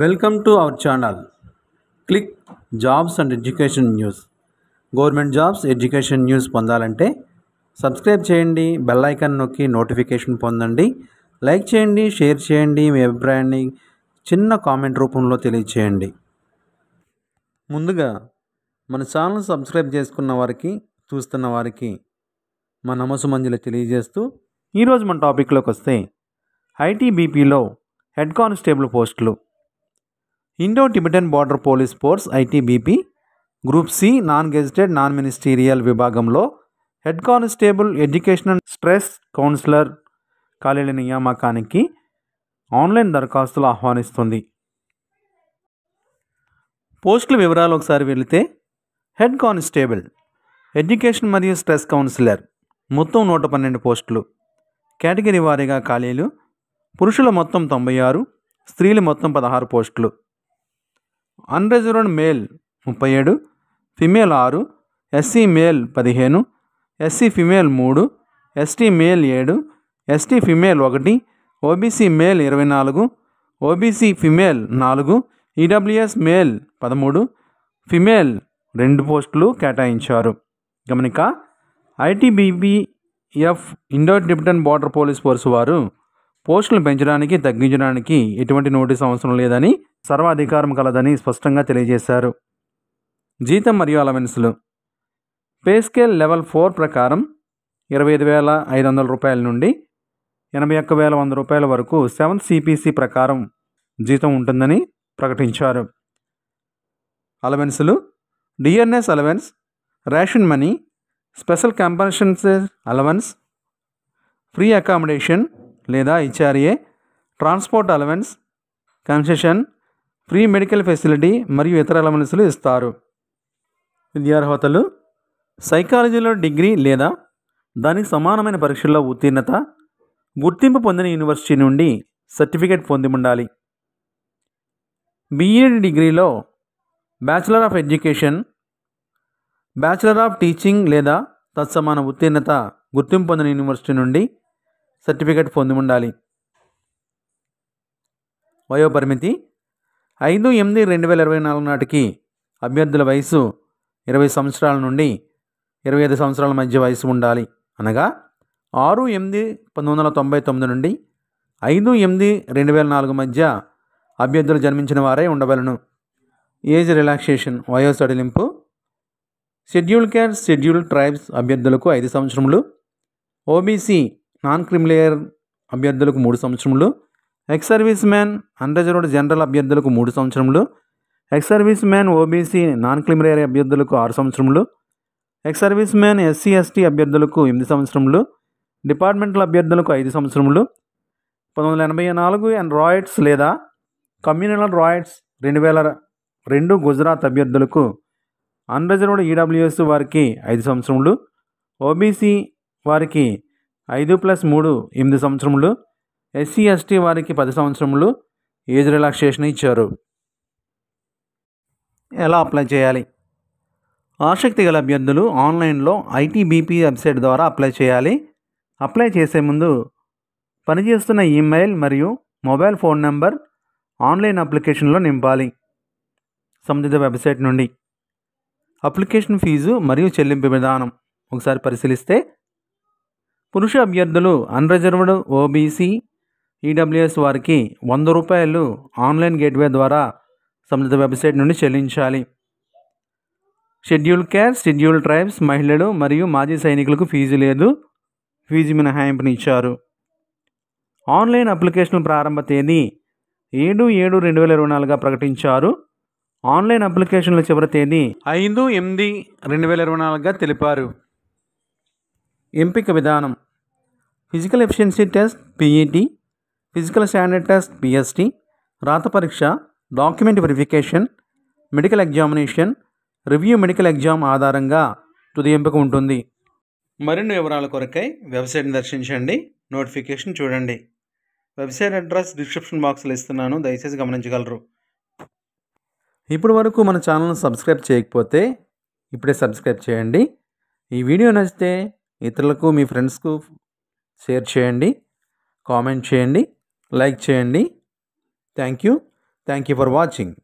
welcome to our channel click jobs and education news government jobs education news పొందాలంటే subscribe చేయండి bell icon నొక్కి notification పొందండి like చేయండి share చేయండి మీ అభిప్రాయాన్ని చిన్న కామెంట్ రూపంలో తెలియచేయండి ముందుగా మన ఛానల్ సబ్స్క్రైబ్ చేసుకున్న వారికి చూస్తున్న వారికి మా నమసు మంజులు తెలియజేస్తూ ఈరోజు మన టాపిక్లోకి వస్తే ఐటీబీపీలో హెడ్ కానిస్టేబుల్ పోస్టులు Indo Tibetan border police force ITBP group C non gazetted non ministerial విభాగంలో head constable educational stress counsellor ఖాళీల నియామకానికి ఆన్లైన్ దరఖాస్తులు ఆహ్వానిస్తుంది పోస్టుల వివరాలు ఒకసారి వెళితే హెడ్ కానిస్టేబుల్ ఎడ్యుకేషన్ మరియు స్ట్రెస్ కౌన్సిలర్ మొత్తం నూట పన్నెండు పోస్టులు కేటగిరీ వారీగా ఖాళీలు పురుషుల మొత్తం తొంభై ఆరు స్త్రీలు మొత్తం పదహారు పోస్టులు అన్రిజర్వ్డ్ మేల్ ముప్పై ఏడు ఫిమేల్ ఆరు ఎస్సీ మేల్ పదిహేను ఎస్సీ ఫిమేల్ మూడు ఎస్టీ మేల్ ఏడు ఎస్టీ ఫిమేల్ ఒకటి ఓబీసీ మేల్ ఇరవై నాలుగు ఓబీసీ ఫిమేల్ నాలుగు ఈడబ్ల్యూఎస్ మేల్ పదమూడు ఫిమేల్ రెండు పోస్టులు కేటాయించారు గమనిక ITBPF Indo Tibetan border police force వారు పోస్టులు పెంచడానికి తగ్గించడానికి ఎటువంటి నోటీస్ అవసరం లేదని సర్వాధికారం కలదని స్పష్టంగా తెలియజేశారు జీతం మరియు అలవెన్సులు పేస్కేల్ లెవెల్ ఫోర్ ప్రకారం ఇరవై ఐదు వేల ఐదు వందల రూపాయల నుండి ఎనభై ఒక్క వేల వంద రూపాయల వరకు సెవెన్ సిపిసి ప్రకారం జీతం ఉంటుందని ప్రకటించారు అలవెన్సులు DNS allowance ration money special compensations allowance free accommodation లేదా HRA transport allowance concession free medical facility మరియు ఇతర అలవన్సులు ఇస్తారు విద్యార్హతలు సైకాలజీలో డిగ్రీ లేదా దానికి సమానమైన పరీక్షల్లో ఉత్తీర్ణత గుర్తింపు పొందిన యూనివర్సిటీ నుండి సర్టిఫికేట్ పొంది ఉండాలి బీఈడి e డిగ్రీలో bachelor of education bachelor of teaching లేదా తత్సమాన ఉత్తీర్ణత గుర్తింపు పొందిన యూనివర్సిటీ నుండి సర్టిఫికేట్ పొంది ఉండాలి వయోపరిమితి ఐదు ఎనిమిది రెండు వేల ఇరవై నాలుగు నాటికి అభ్యర్థుల వయసు ఇరవై సంవత్సరాల నుండి ఇరవై ఐదు సంవత్సరాల మధ్య వయసు ఉండాలి అనగా ఆరు ఎనిమిది పంతొమ్మిది వందల తొంభై తొమ్మిది నుండి ఐదు ఎనిమిది రెండు వేల నాలుగు మధ్య అభ్యర్థులు జన్మించిన వారే ఉండవలను ఏజ్ రిలాక్సేషన్ వయో సడలింపు షెడ్యూల్ క్యాస్ట్ షెడ్యూల్ ట్రైబ్స్ అభ్యర్థులకు ఐదు సంవత్సరములు ఓబీసీ నాన్ క్రిమిలేయర్ అభ్యర్థులకు మూడు సంవత్సరములు ex service man unreserved general అభ్యర్థులకు మూడు సంవత్సరములు ex service man OBC non creamy అభ్యర్థులకు ఆరు సంవత్సరములు ex service man SC ST అభ్యర్థులకు ఎనిమిది సంవత్సరములు డిపార్ట్మెంటల్ అభ్యర్థులకు ఐదు సంవత్సరములు పంతొమ్మిది వందల ఎనభై నాలుగు అండ్ రాయిట్స్ లేదా కమ్యూనల్ రాయిట్స్ రెండు వేల రెండు గుజరాత్ అభ్యర్థులకు అన్రిజర్వ్డ్ ఈడబ్ల్యూఎస్ e వారికి ఐదు సంవత్సరములు ఓబీసీ వారికి ఐదు ప్లస్ మూడు ఎనిమిది సంవత్సరములు ఎస్సీ ఎస్టీ వారికి పది సంవత్సరములు ఏజ్ రిలాక్సేషన్ ఇచ్చారు ఎలా అప్లై చేయాలి ఆసక్తి గల అభ్యర్థులు ఆన్లైన్లో ఐటీబీపీ వెబ్సైట్ ద్వారా అప్లై చేయాలి అప్లై చేసే ముందు పనిచేస్తున్న ఈమెయిల్ మరియు మొబైల్ ఫోన్ నెంబర్ ఆన్లైన్ అప్లికేషన్లో నింపాలి సంబంధిత వెబ్సైట్ నుండి అప్లికేషన్ ఫీజు మరియు చెల్లింపు విధానం ఒకసారి పరిశీలిస్తే పురుష అభ్యర్థులు అన్రిజర్వ్డ్ ఓబీసీ ఈడబ్ల్యూఎస్ e వారికి వంద రూపాయలు ఆన్లైన్ గేట్వే ద్వారా సంబంధిత వెబ్సైట్ నుండి చెల్లించాలి షెడ్యూల్ క్యాస్ట్ షెడ్యూల్ ట్రైబ్స్ మహిళలు మరియు మాజీ సైనికులకు ఫీజు లేదు ఫీజు మినహాయింపుని ఇచ్చారు ఆన్లైన్ అప్లికేషన్ ప్రారంభ తేదీ ఏడు ఏడు రెండు వేల ఇరవై నాలుగుగా ప్రకటించారు ఆన్లైన్ అప్లికేషన్ల చివరి తేదీ ఐదు ఎనిమిది రెండు వేల ఇరవై నాలుగుగా తెలిపారు ఎంపిక విధానం physical efficiency test PET physical standard test PST రాత పరీక్ష document verification medical examination review medical exam ఆధారంగా తుది ఎంపిక ఉంటుంది మరిన్ని వివరాల కొరకై వెబ్సైట్ని దర్శించండి నోటిఫికేషన్ చూడండి వెబ్సైట్ అడ్రస్ డిస్క్రిప్షన్ బాక్స్లో ఇస్తున్నాను దయచేసి గమనించగలరు ఇప్పటి వరకు మన ఛానల్ని సబ్స్క్రైబ్ చేయకపోతే ఇప్పుడే సబ్స్క్రైబ్ చేయండి ఈ వీడియో నచ్చితే ఇతరులకు మీ ఫ్రెండ్స్కు షేర్ చేయండి కామెంట్ చేయండి లైక్ చేయండి thank you thank you for watching